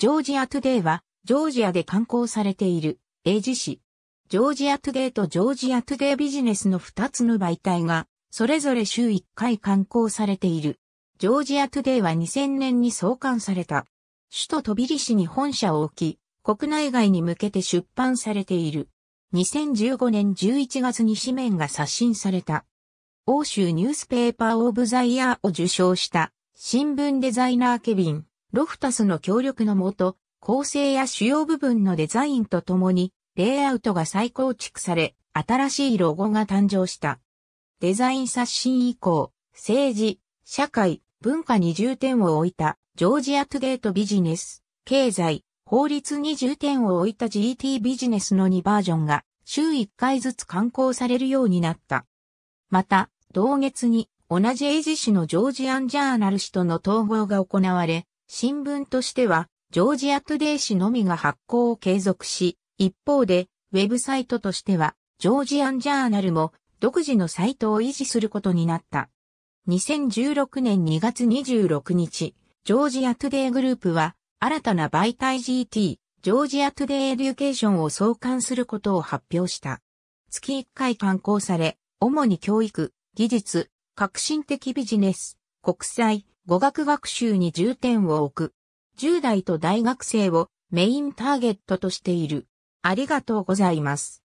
ジョージアトゥデイは、ジョージアで刊行されている、英字誌。ジョージアトゥデイとジョージアトゥデイビジネスの2つの媒体が、それぞれ週1回刊行されている。ジョージアトゥデイは2000年に創刊された。首都トビリシに本社を置き、国内外に向けて出版されている。2015年11月に紙面が刷新された。欧州ニュースペーパーオブザイヤーを受賞した新聞デザイナーケビン。ロフタスの協力のもと、構成や主要部分のデザインとともに、レイアウトが再構築され、新しいロゴが誕生した。デザイン刷新以降、政治、社会、文化に重点を置いた、ジョージアトゥデートビジネス、経済、法律に重点を置いた GT ビジネスの2バージョンが、週1回ずつ刊行されるようになった。また、同月に、同じ英字氏のジョージアンジャーナル氏との統合が行われ、新聞としては、ジョージアトゥデイ紙のみが発行を継続し、一方で、ウェブサイトとしては、ジョージアンジャーナルも独自のサイトを維持することになった。2016年2月26日、ジョージアトゥデイグループは、新たな媒体 GT、ジョージアトゥデイエデュケーションを創刊することを発表した。月1回刊行され、主に教育、技術、革新的ビジネス、国際、語学学習に重点を置く。10代と大学生をメインターゲットとしている。ありがとうございます。